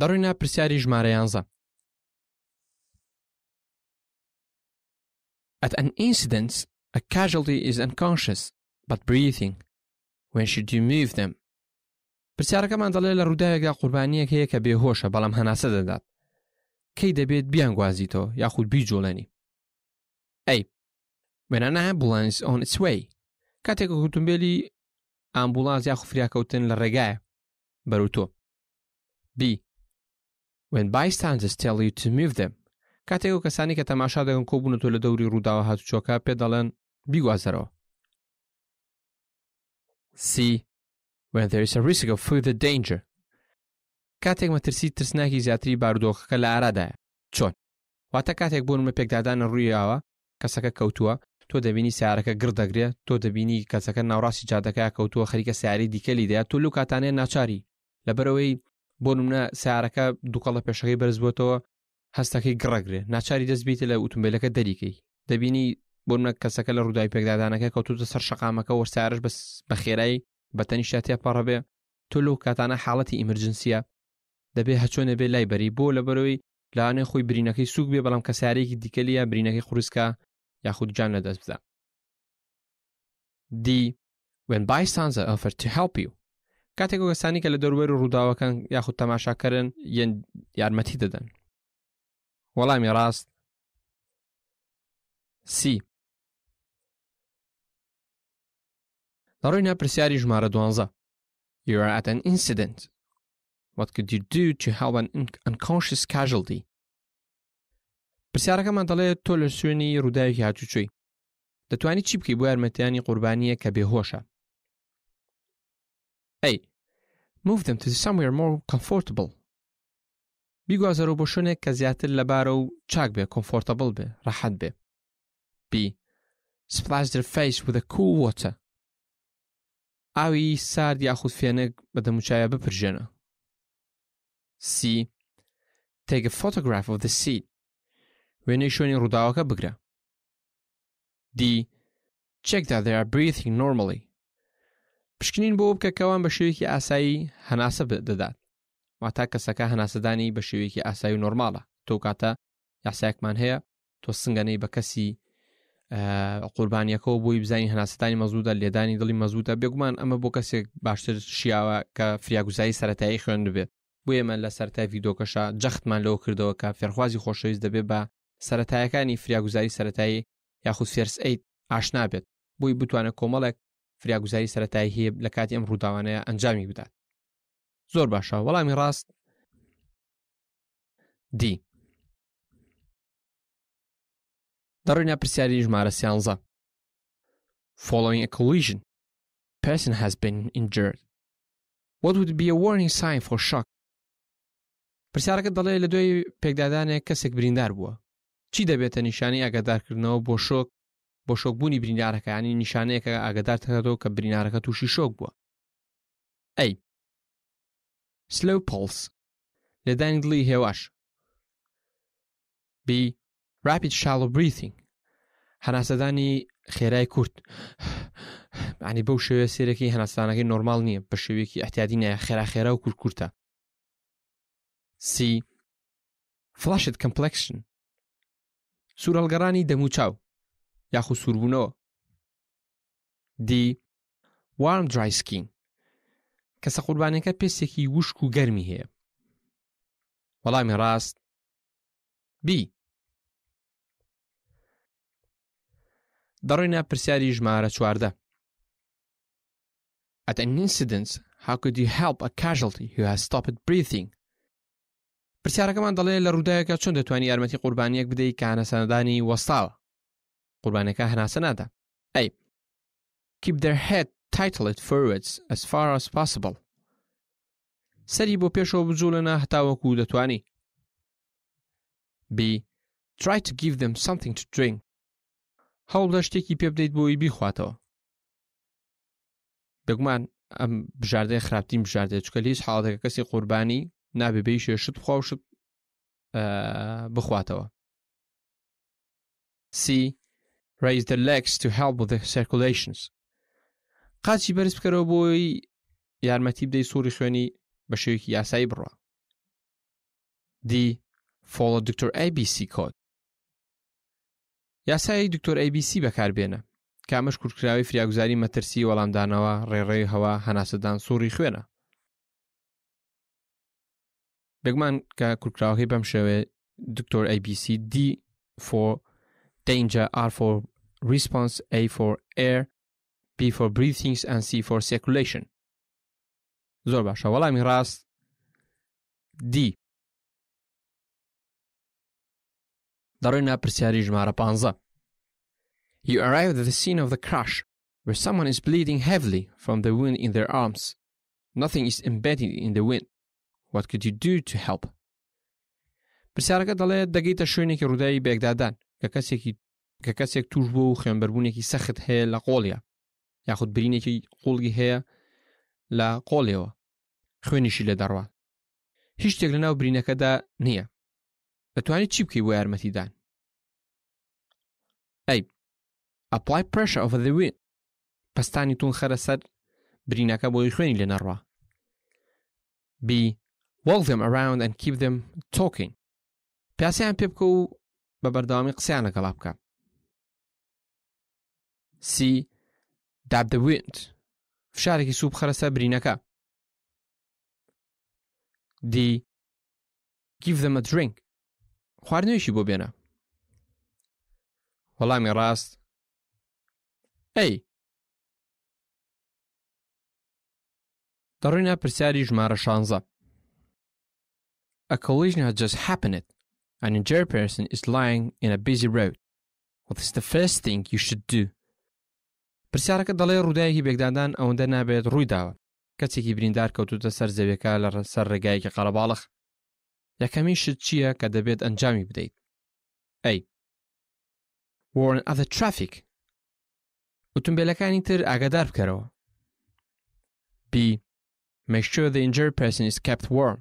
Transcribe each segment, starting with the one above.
دەڕووینە پرسیاری ژمارە یانزە At an incident, a casualty is unconscious but breathing. When should you move them? پرسیارەکەمان دەڵێ لە ڕووداوێکدا قوربانیەک هەیە کە بێهۆشە بەڵام هەناسە دەدات کەی دەبێت بیانگوازیتەوە یاخود بیجۆڵێنی ئەی وێنانە ئەمبولانس ئۆن سوی کاتێک گوتمبێلی ئامبولانس یا خوفریاکەوتن لە ڕێگایە بەروتۆ بی when bystanders tell you to move them کاتێک و کەسانی کە تەماشا دەگەن کۆبوونەوە لە دەوری ڕووداوە هاتوچۆکە پێ دەڵێن بیگوازەرەوە C when there is a risk of further danger کاتێک مەترسی ترسناکی زیاتری بارودۆخەکە لە ئارادایە چۆن واتە کاتێک بوونمە پێکدادانە ڕوویاوە کەسەکە کەوتووە تۆ دەبینی سیارەکە گردەگرێت تۆ دەبینی کەسەکە ناوڕاستی جادەکە کەوتووە خەریکە سیاری دیکەلی دەیە تۆ لو کاتانەیە ناچاری لەبەرەوەی بۆ نمونە سیارەکە دووکەڵە پێشەکەی بەرزبووتەوە هەستەکەی گڕەگرێ ناچاری دەستبیتە لە ئۆتومبیلەکە دەریکەی دەبینی بۆنە کەسەکە لە ڕووداوی پێکدادانەکە کەوتوتە سەر شقامەکە و سارش بە بەخێرایی بەتەنیشتاتیا پەڕەبێ تۆ لەو کاتانە حاڵەتی ئیمرجنسیە دەبێ هەچۆنە بێ لایبەری بۆ لە بەرەوەی لاانێ خۆی برینەکەی سوک بێ بەڵام کەسارێکی دیکەلی یا برینەکەی خورسکە یاخود جان لە دەست بدا D when by signs are offered to help you کاتێک کەسانی کە لە دەروبەر ڕووداوەکەن یاخود تەماشاکەرن یەن یارمەتی دەدەن وەڵامی ڕاست سی لەڕۆی ناپرسیاری ژمارە دوانزە You are at an incident. What could you do to help an unconscious casualty? پرسیارەکەمان دەڵێت تۆ لە سوێنی ڕووداوێکی هاچوچۆی دەتوانی چی بکەی بۆ یارمەتیانی قوربانیە کە بێهۆشە Hey, move them to somewhere more comfortable. B. Splash their face with a cool water. ئاوی سارد یاخود فێنێک بە دەموچایە بپرژێنە. C. Take a photograph of the seat, وێنەی شوێنی ڕووداوەکە D. Check that they are breathing normally. پشکنین بۆ بکە کەوان بە شێوەیەکی ئاسایی هەناسە دەدات واتا کەسەکە هەناسەدانی بە شێوەیەکی ئاسایی و نۆرمالە تۆ کاتە یاسایەکمان هەیە تۆ سنگەنەی بە کەسی قوربانیەکەەوە بۆی بزانانی هەناسەدانی مەزوودە لێدانی دڵی مەزوودە بێگومان ئەمە بۆ کەسێک باشتر شیاوە کە فریاگوزایی سەتایی خوێن بێت بۆ ئێمە لە سەرای ڤیدۆکەشە جەختمان لەوە کردەوە کە فێرخوازی خۆشەویست دەبێت بە سەتایەکانی فریاگوزاری سەتایی یاخود فێرس ئەیت ئاشنا بێت بۆی بتوانە کۆمەڵێک فریاگوزاری سەتایی هەیە لە کاتی ئەم ڕووداوانەیە ئەنجامی بدات زۆر باشە وەڵامی ڕاست دی دەڕێنیا پرسیاری ژمارە سیانزە following a collision person has been injured what would be a warning sign for shock پرسیارەکە دەڵێ لە دوێی پێکدادانێک کەسێک بریندار بووە چی دەبێتە نیشانی ئاگادارکردنەوە بۆ شۆک بۆ شۆکبوونی برینارەکانی نیشانەیەکە ئاگدار تەکاتەوە کە برینارەکە تووشی شۆک بووە ئەی سلو پۆلس لە دانگلی هێواش B rapid shallow breathing هەناسەدانی خێرای کورت عنی بەو شێوە سێرەکی هەناسانەکەی نۆرمال نییە بە شێوێکی ئەحتیادی نایە خێرا خێرا و کورکورتە C فلاشت کمپلکشن سوورەڵگەڕانی دەموچاو یاخو سووربوونەوە دی وارم درایسکین کەسە قوربانەکە پێستێکی وشک و گەرمی هەیە وەڵامی ڕاست بی دەڕێنە پرسیاری ژمارە چواردە At an incident, how could you help a casualty who has stopped breathing? پرسیارەکەمان دەڵێ لە ڕووداەکە چۆن دەتوانانی یارمەتی قوربانیەک بدەیت کە هەنەسەندانی وەستاوە قوربانەکە هەناسە نادا ئەی keep their head titled forwards as far as possible سەری بۆ پێشەوە بجوولەنا هەتاوەکو دەتوانی B try to give them something to drink هەوڵدە شتێکی پێ بدەیت بۆی بیخواتەوە دەگومان ئەم بژاردەی خراپتیم بژاردە چکە لیش حاڵەکە کەسی قوربانی نابێ بێ شێشت بخوا و شت بخواتەوە C raise their legs to help with the circulations قاچی بەرز بکەرەوە بۆی یارمەتی بدەی سووری خوێنی بە شێوکی یاسایی بڕە دی فۆڵە دکتۆر ABC کۆت یاسایی دکتۆر ABC بەکاربێنە کامەش کورتکراوی فریاگوزاری مەترسی وەڵامدانەوە ڕێڕێی هەوا هەناسەدان سووری خوێنە بگومان کە کورتراوەکەی بەم شێوێ دکتۆر ABC دی فۆ danger, R for response, A for air, B for breathings, and C for circulation. Zorba باشە وەڵامی ڕاست دی دەڕێنا پرسیاری ژمارە پ You arrive at the scene of the crash where someone is bleeding heavily from the wound in their arms. Nothing is embedded in the wound. What could you do to help? پرسیارەکە دەڵێت دەگەیتە شوێنێکی ڕووداوی بێکدادان کە کەسێکی کە کەسێک توش بۆ و خوێنبەربوونێکی سەخت هەیە لە قۆڵیا یاخود برینێکی قوڵگی هەیە لە قۆڵێەوە خوێنیشی لە دەڕوا هیچ شتێک لە ناو برینەکەدا نییە دەتوانیت چی بکەی بۆ یارمەتیدان ئەی ئەپلای پرش ئەوەدەوێ پستانی تون خەرە سەر برینەکە بۆی خوێنی لە نەڕوا B. Walk them around and keep them talking. پیاسەیان پێ بکە و بە بەردەوامی قسەیانە گەڵا بکە سی دابدەوێنند فشارێکی سوپ خەرەسە برینەکە دی گیف دەمە درنگ خواردنەوەیشی بۆ بێنە وەڵامی ڕاست ئەی دەڕوینە پرسیاری ژمارە شانزە A collision has just happened. An injured person is lying in a busy road. What is the first thing you should do? پرسیارەکە دەڵێ ڕووداەکی بێکدادان ئەوەندە نابێت ڕوویداوە کەسێکی بریندار کەوتوتە سەر زەوێکا لە سەر ڕێگایەکی قەرەباڵخ یەکەمی شت چییە کە دەبێت ئەنجامی بدەیت ئەی وارن ئەدە ترافیک ئۆتۆمبیلەکانی تر ئاگادار بکەرەوە B Make sure the injured person is kept warm.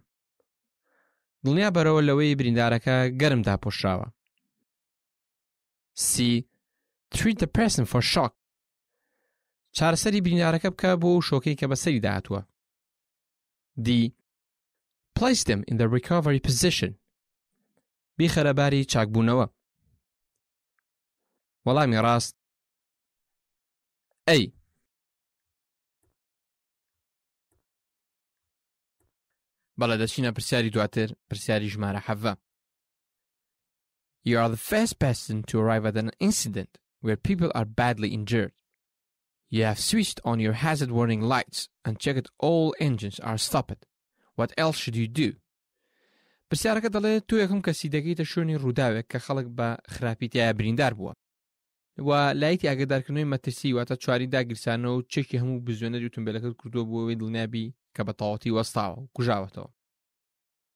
دڵنیا بەرەوە لەوەی بریندارەکە گەرم داپۆشراوە سی treat the person for shock چارەسەری بریندارەکە بکە بۆ شۆکەی کە بەسەری داهاتوە دی place them in the recovery position بیخەرەباری چاکبوونەوە وەڵامی ڕاست ئەی بەڵە دەچینە پرسیاری دواتر پرسیاری ژمارە حەڤە You are the first person to arrive at an incident where people are badly injured. You have switched on your hazard warning lights and checked all engines are stopped. What else should you do? پرسیارەکە دەڵێت تو یەکم کەسی دەگەیتە شوێنی ڕووداوێک کە خەڵک بە خراپیتیایە بریندار بووە و لایەتی ئاگدارکردنەوەی مەترسی واتە چواری داگیرسانەوە و چێکی هەموو بزوێنەری تونبلەکەت کردووە بۆەوەی دڵنیابی کە بە تاوەتی وەستاوە و گوژاوەتەوە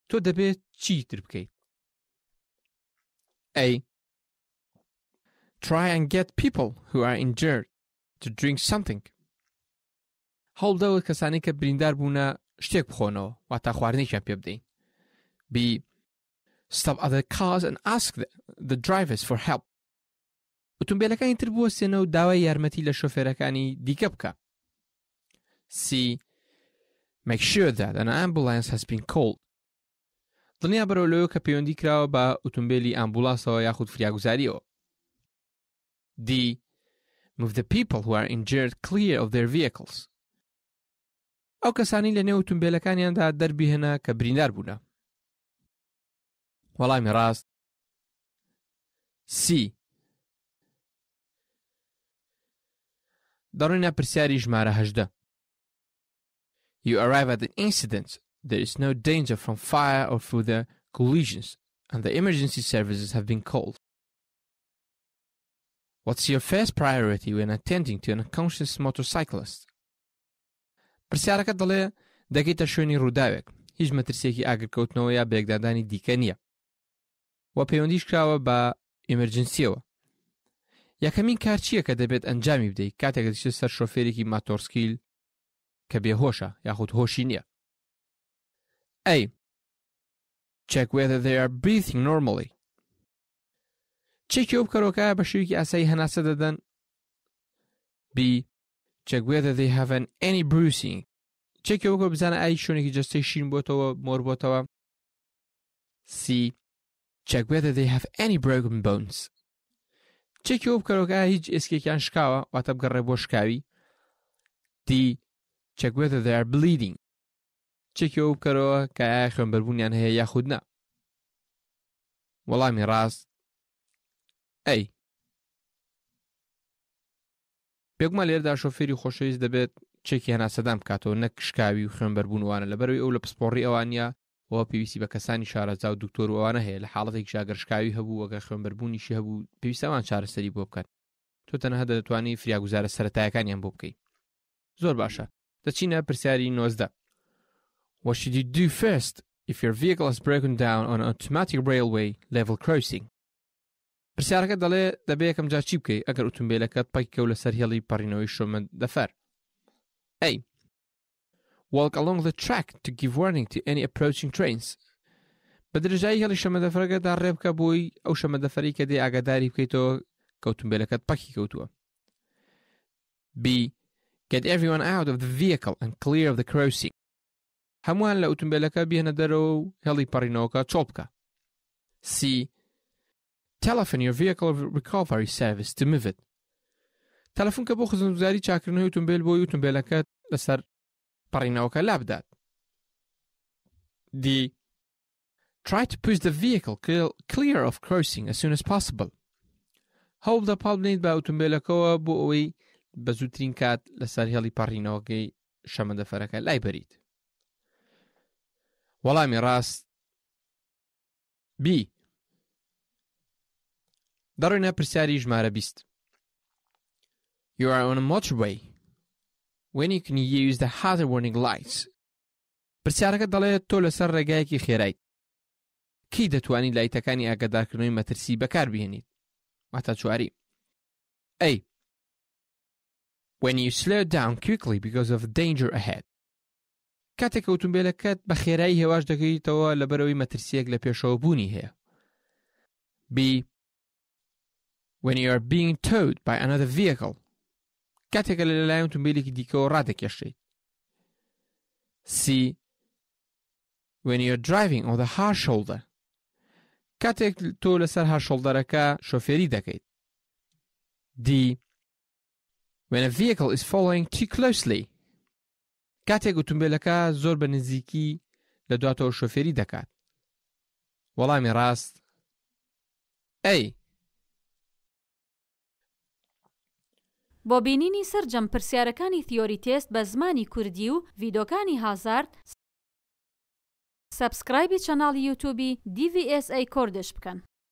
تۆ دەبێت چیتر بکەیت ئەی try and get people who are injured to drink something. هەڵدەوە کەسانی کە بریندار بوونە شتێک بخۆنەوە وا تا خواردنییان پێ بدەین. B stop other cars and ask the, the drivers for help. ئۆتۆمبیلەکانی تر بوەستێنە و داوای یارمەتی لە شۆفێرەکانی دیکە بکە. C make sure that an ambulance has been called دڵنیا بەرەولەوە کە پەیوەندی کراوە بە ئۆتۆمبیلی ئامبولاسەوە یاخود فریاگوزاریەوە D move the people who are injured clear of their vehicles ئەو کەسانی لە نێو ئۆتۆمبیلەکانیاندا دەربی هێنا کە بریندار بوونە وەڵامی ڕاست C دەڕێنە پرسیاری ژمارە هەشدە You arrive at the incident. There is no danger from fire or further collisions, and the emergency services have been called. What's your first priority when attending to an unconscious motorcyclist? Përsiarka të le, dhe ke të shëni rudave, hish më tërsi e ba emergencijo. Ja kam debet në gjami vdej, katja këtë shësër shoferi كبير هوشا ياخد هوشينيا A. Check whether they are breathing normally. چێکی ئەو بکەرۆکایە بە شوویکی ئاسایی هەناسە دەدەن B. Check whether they haven't any bruising. چێکی ئەوکە بزانە ئای شوێنێکی جستەی شین بۆتەوە مۆر بۆتەوە C. Check whether they have any broken bones. چێکی ئەو بکەرۆکایە هیچ ئێسکێکیان شکاوە واتە بگەڕێ بۆ شکاوی D. check whether they are bleeding چێکی ئەو بکەرەوە کە ئایا خوێنبەربوونیان هەیە یاخود نا وەڵامی ڕاست ئەی پێکمان لێردا شۆفێری خۆشەویست دەبێت چێکی هەنا سەدام بکاتەوە نەک شکاوی و خوێنبەربوونوانە لەبەروی ئەو لە پسپۆڕی ئەوانە ەوە پێویستی بە کەسانی شارەزا و دکتۆر ئەوانە هەیە لە حاڵەتێک شاگەرشکاوی هەبوو وەگە خوێنبەربوونیشی هەبوو پێویستەوان چارەسەری بۆ بکات تۆ تەنەها دەتوانانی فریاگوزارە سەتایەکانیان بۆ بکەیت زۆر باشە the China Presari knows that. What should you do first if your vehicle has broken down on an automatic railway level crossing? Presarka dale da be kam jachipke agar utumbele kat pakke ul sarhiali parinoi shom da Walk along the track to give warning to any approaching trains. But Bedrejai hali shom da fer the rebka boy au shom da ferike The agadari kito kotumbele kat pakke the B. Get everyone out of the vehicle and clear of the crossing. هەمووان لە ئۆتمبیلەکە بێنە دەرەوە و هەڵی پەڕینەوەکە چۆڵ بکە. C. Telephone your vehicle recovery service to move it. تەلەفۆنکە بۆ خزمزاری چاکردنەوەی ئۆتمبیل بۆی ئۆتمبیلەکە لەسەر پەڕینەوەکە لابدات. D. Try to push the vehicle clear of crossing as soon as possible. هەوڵدا پاڵ بنیت بە ئۆتمبیلەکەەوە بۆ ئەوەی بە زووترین کات لەسەر هێڵی پەڕینەوەگەی شەمەدەفەرەکە لای بەریت وەڵامی ڕاست بی دەڕێنە پرسیاری ژمارە بیست You are on a motorway when you can use the hazard warning lights پرسیارەکە دەڵێت تۆ لەسەر ڕێگایەکی خێرایت کی دەتوانیت لایتەکانی ئاگادارکردنەوەی مەترسی بەکاربیێنیت ماتا چواری ئەی when you slow down quickly because of danger ahead. کاتێک ئۆتومبیلەکەت بە خێرایی هێواش دەکەیتەوە لە بەرەوەی مەترسیەک لە پێشەوە بوونی هەیە. B. When you are being towed by another vehicle. کاتێکە لە لەلای ئۆتومبیلێکی دیکەەوە ڕادەکێشیت. C. When you are driving on the hard shoulder. کاتێک تۆ لەسەر هاشۆڵدەرەکە شۆفێری دەکەیت. D. when a vehicle is following too closely کاتێک ئۆتۆمبیلەکە زۆر بە نزیکی لە دواتەوە شۆفێری دەکات وەڵامی ڕاست ئەی بۆ بینینی سرجەم پرسیارەکانی تیۆری تێست بە زمانی کوردی و ڤیدۆکانی هازارد سبسکرایبی چەناڵی یوتوبی دیVSA کردش بکەن